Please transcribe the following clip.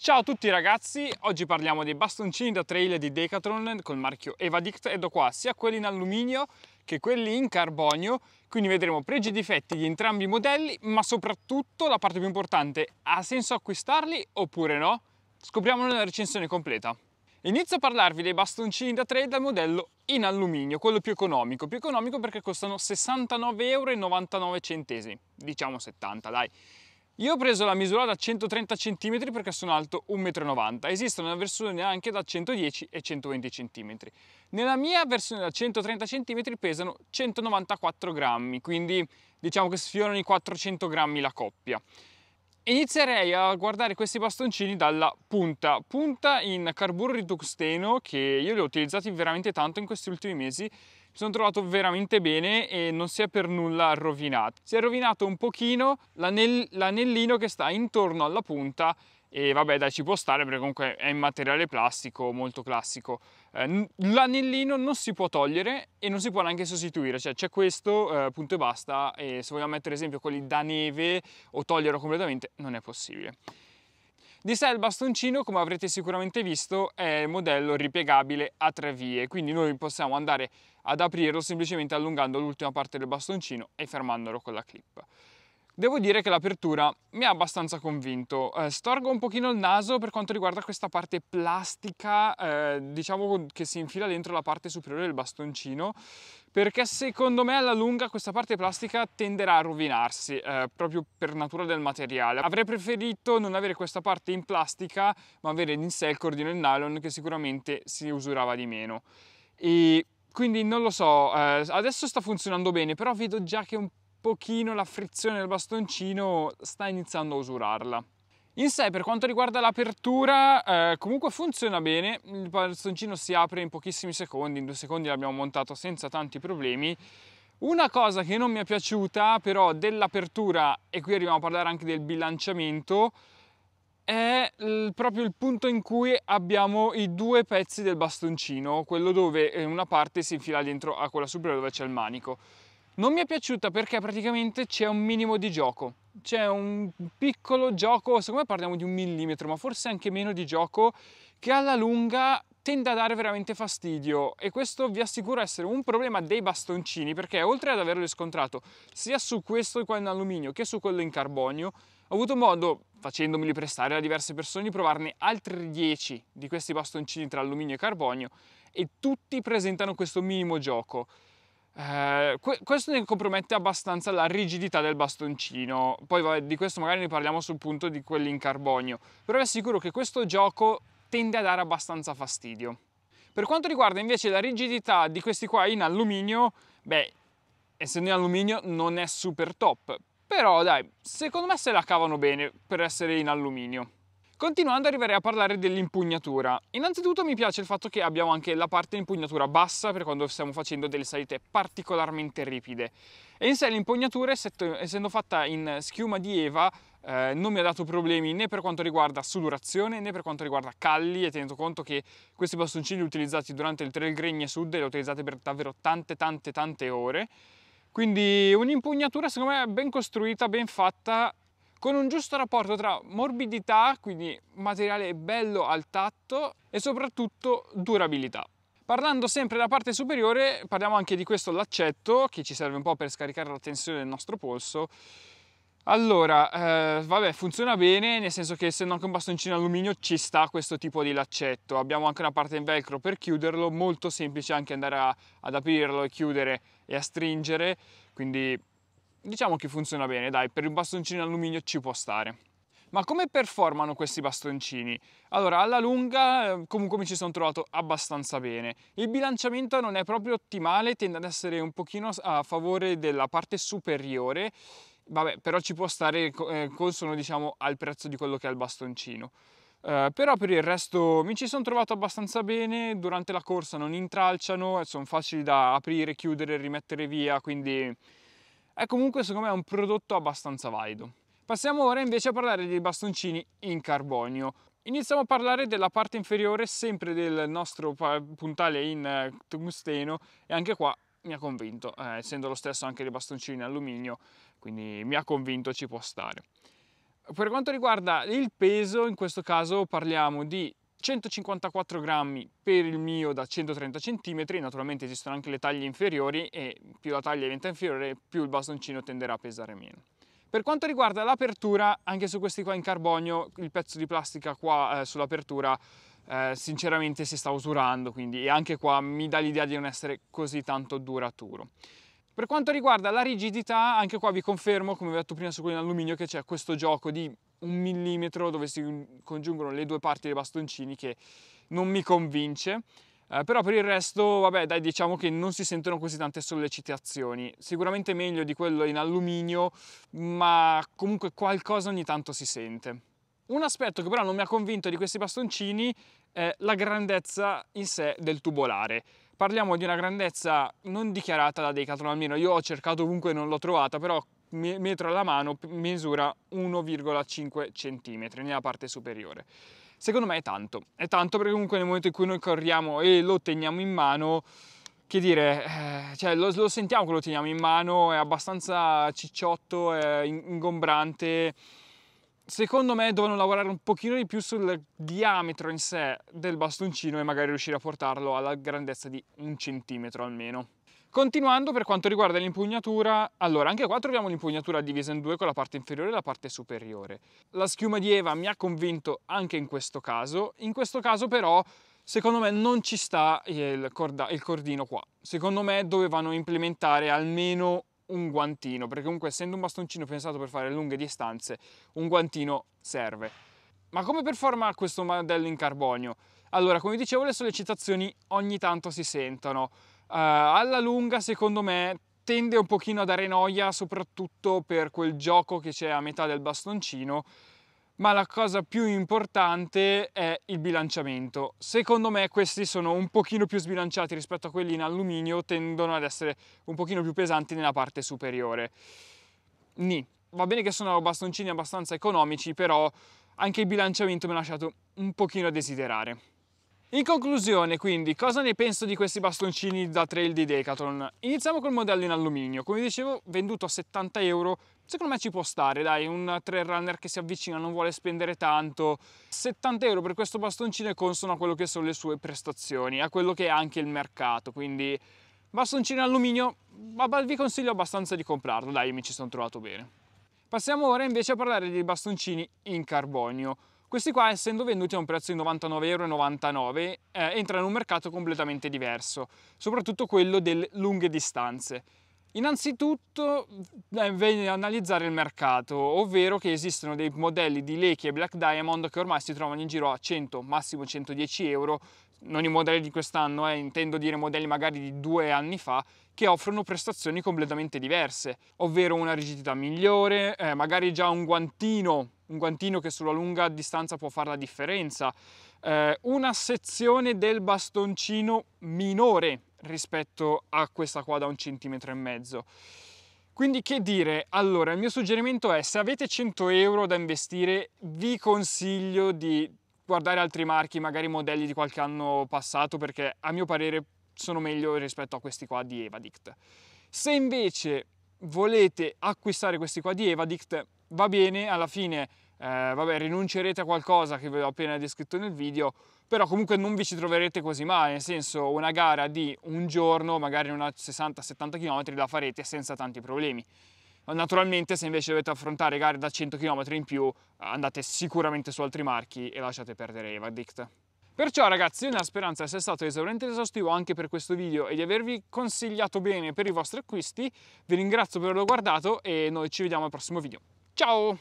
Ciao a tutti ragazzi, oggi parliamo dei bastoncini da trail di Decathlon col marchio Evadict ed ho qua sia quelli in alluminio che quelli in carbonio, quindi vedremo pregi e difetti di entrambi i modelli, ma soprattutto la parte più importante, ha senso acquistarli oppure no? Scopriamolo nella recensione completa. Inizio a parlarvi dei bastoncini da trail dal modello in alluminio, quello più economico, più economico perché costano 69,99 euro diciamo 70 dai io ho preso la misura da 130 cm perché sono alto 1,90 m, esistono versione anche da 110 e 120 cm. Nella mia versione da 130 cm pesano 194 grammi, quindi diciamo che sfiorano i 400 grammi la coppia. Inizierei a guardare questi bastoncini dalla punta, punta in carburo di che io li ho utilizzati veramente tanto in questi ultimi mesi mi sono trovato veramente bene e non si è per nulla rovinato. Si è rovinato un pochino l'anellino che sta intorno alla punta e vabbè dai ci può stare perché comunque è in materiale plastico molto classico eh, l'anellino non si può togliere e non si può neanche sostituire cioè c'è questo eh, punto e basta e se vogliamo mettere esempio quelli da neve o toglierlo completamente non è possibile di sé il bastoncino, come avrete sicuramente visto, è modello ripiegabile a tre vie, quindi noi possiamo andare ad aprirlo semplicemente allungando l'ultima parte del bastoncino e fermandolo con la clip. Devo dire che l'apertura mi ha abbastanza convinto. Eh, storgo un pochino il naso per quanto riguarda questa parte plastica, eh, diciamo che si infila dentro la parte superiore del bastoncino, perché secondo me alla lunga questa parte plastica tenderà a rovinarsi, eh, proprio per natura del materiale. Avrei preferito non avere questa parte in plastica, ma avere in sé il cordino in nylon che sicuramente si usurava di meno. E quindi non lo so, eh, adesso sta funzionando bene, però vedo già che un pochino la frizione del bastoncino sta iniziando a usurarla. In sé, per quanto riguarda l'apertura, eh, comunque funziona bene, il bastoncino si apre in pochissimi secondi, in due secondi l'abbiamo montato senza tanti problemi. Una cosa che non mi è piaciuta però dell'apertura, e qui arriviamo a parlare anche del bilanciamento, è proprio il punto in cui abbiamo i due pezzi del bastoncino, quello dove eh, una parte si infila dentro a quella superiore dove c'è il manico non mi è piaciuta perché praticamente c'è un minimo di gioco. C'è un piccolo gioco, secondo me parliamo di un millimetro, ma forse anche meno di gioco, che alla lunga tende a dare veramente fastidio e questo vi assicuro essere un problema dei bastoncini perché oltre ad averlo riscontrato sia su questo qua in alluminio che su quello in carbonio ho avuto modo, facendomeli prestare a diverse persone, di provarne altri 10 di questi bastoncini tra alluminio e carbonio e tutti presentano questo minimo gioco. Eh, questo ne compromette abbastanza la rigidità del bastoncino. Poi vabbè, di questo magari ne parliamo sul punto di quelli in carbonio, però è sicuro che questo gioco tende a dare abbastanza fastidio. Per quanto riguarda invece la rigidità di questi qua in alluminio, beh, essendo in alluminio non è super top, però dai, secondo me se la cavano bene per essere in alluminio. Continuando arriverei a parlare dell'impugnatura. Innanzitutto mi piace il fatto che abbiamo anche la parte impugnatura bassa per quando stiamo facendo delle salite particolarmente ripide. E in sé l'impugnatura, essendo fatta in schiuma di Eva, eh, non mi ha dato problemi né per quanto riguarda sudurazione né per quanto riguarda calli e tenendo conto che questi bastoncini utilizzati durante il trail Gregne Sud li ho utilizzati per davvero tante tante tante ore. Quindi un'impugnatura secondo me ben costruita, ben fatta con un giusto rapporto tra morbidità, quindi materiale bello al tatto, e soprattutto durabilità. Parlando sempre della parte superiore, parliamo anche di questo laccetto che ci serve un po' per scaricare la tensione del nostro polso. Allora, eh, vabbè, funziona bene, nel senso che essendo anche un bastoncino alluminio ci sta questo tipo di laccetto. Abbiamo anche una parte in velcro per chiuderlo, molto semplice anche andare a, ad aprirlo e chiudere e a stringere, quindi diciamo che funziona bene, dai, per il bastoncino in alluminio ci può stare. Ma come performano questi bastoncini? Allora, alla lunga eh, comunque mi ci sono trovato abbastanza bene. Il bilanciamento non è proprio ottimale, tende ad essere un pochino a favore della parte superiore, vabbè, però ci può stare eh, consono, diciamo, al prezzo di quello che è il bastoncino. Uh, però per il resto mi ci sono trovato abbastanza bene, durante la corsa non intralciano, sono facili da aprire, chiudere, rimettere via, quindi è eh, comunque secondo me un prodotto abbastanza valido. Passiamo ora invece a parlare dei bastoncini in carbonio. Iniziamo a parlare della parte inferiore sempre del nostro puntale in eh, tungsteno e anche qua mi ha convinto, eh, essendo lo stesso anche dei bastoncini in alluminio, quindi mi ha convinto ci può stare. Per quanto riguarda il peso, in questo caso parliamo di 154 grammi per il mio da 130 cm, naturalmente esistono anche le taglie inferiori e più la taglia diventa inferiore più il bastoncino tenderà a pesare meno. Per quanto riguarda l'apertura, anche su questi qua in carbonio, il pezzo di plastica qua eh, sull'apertura eh, sinceramente si sta usurando, quindi anche qua mi dà l'idea di non essere così tanto duraturo. Per quanto riguarda la rigidità, anche qua vi confermo, come ho detto prima su quello in alluminio, che c'è questo gioco di un millimetro dove si congiungono le due parti dei bastoncini che non mi convince. Eh, però per il resto, vabbè, dai, diciamo che non si sentono così tante sollecitazioni. Sicuramente meglio di quello in alluminio, ma comunque qualcosa ogni tanto si sente. Un aspetto che però non mi ha convinto di questi bastoncini è la grandezza in sé del tubolare. Parliamo di una grandezza non dichiarata da Decathlon, almeno io ho cercato ovunque e non l'ho trovata, però metro alla mano misura 1,5 cm nella parte superiore. Secondo me è tanto, è tanto perché comunque nel momento in cui noi corriamo e lo teniamo in mano, che dire, eh, cioè lo, lo, sentiamo che lo teniamo in mano, è abbastanza cicciotto, è ingombrante, Secondo me devono lavorare un pochino di più sul diametro in sé del bastoncino e magari riuscire a portarlo alla grandezza di un centimetro almeno. Continuando per quanto riguarda l'impugnatura, allora anche qua troviamo l'impugnatura divisa in due con la parte inferiore e la parte superiore. La schiuma di Eva mi ha convinto anche in questo caso, in questo caso però secondo me non ci sta il, corda, il cordino qua. Secondo me dovevano implementare almeno un guantino, perché comunque essendo un bastoncino pensato per fare lunghe distanze, un guantino serve. Ma come performa questo modello in carbonio? Allora, come dicevo, le sollecitazioni ogni tanto si sentono. Uh, alla lunga, secondo me, tende un pochino a dare noia, soprattutto per quel gioco che c'è a metà del bastoncino, ma la cosa più importante è il bilanciamento. Secondo me questi sono un pochino più sbilanciati rispetto a quelli in alluminio, tendono ad essere un pochino più pesanti nella parte superiore. Ni. Va bene che sono bastoncini abbastanza economici, però anche il bilanciamento mi ha lasciato un pochino a desiderare. In conclusione, quindi, cosa ne penso di questi bastoncini da trail di Decathlon? Iniziamo col modello in alluminio. Come dicevo, venduto a 70 euro Secondo me ci può stare, dai, un trail runner che si avvicina, non vuole spendere tanto. 70 euro per questo bastoncino è consono a quello che sono le sue prestazioni, a quello che è anche il mercato, quindi bastoncino in alluminio, ma vi consiglio abbastanza di comprarlo, dai, mi ci sono trovato bene. Passiamo ora invece a parlare dei bastoncini in carbonio. Questi qua, essendo venduti a un prezzo di 99,99 euro, eh, entrano in un mercato completamente diverso, soprattutto quello delle lunghe distanze. Innanzitutto eh, viene ad analizzare il mercato, ovvero che esistono dei modelli di Lechi e Black Diamond che ormai si trovano in giro a 100, massimo 110 euro, non i modelli di quest'anno, eh, intendo dire modelli magari di due anni fa, che offrono prestazioni completamente diverse, ovvero una rigidità migliore, eh, magari già un guantino, un guantino che sulla lunga distanza può fare la differenza, eh, una sezione del bastoncino minore rispetto a questa qua da un centimetro e mezzo. Quindi che dire? Allora, il mio suggerimento è se avete 100 euro da investire, vi consiglio di guardare altri marchi, magari modelli di qualche anno passato, perché a mio parere sono meglio rispetto a questi qua di Evadict. Se invece volete acquistare questi qua di Evadict, va bene, alla fine eh, vabbè rinuncerete a qualcosa che vi ho appena descritto nel video, però comunque non vi ci troverete così male, nel senso una gara di un giorno, magari una 60-70 km, la farete senza tanti problemi. Naturalmente se invece dovete affrontare gare da 100 km in più andate sicuramente su altri marchi e lasciate perdere Evadict. Perciò ragazzi io nella speranza di essere stato esauriente ed esaustivo anche per questo video e di avervi consigliato bene per i vostri acquisti, vi ringrazio per averlo guardato e noi ci vediamo al prossimo video. Ciao!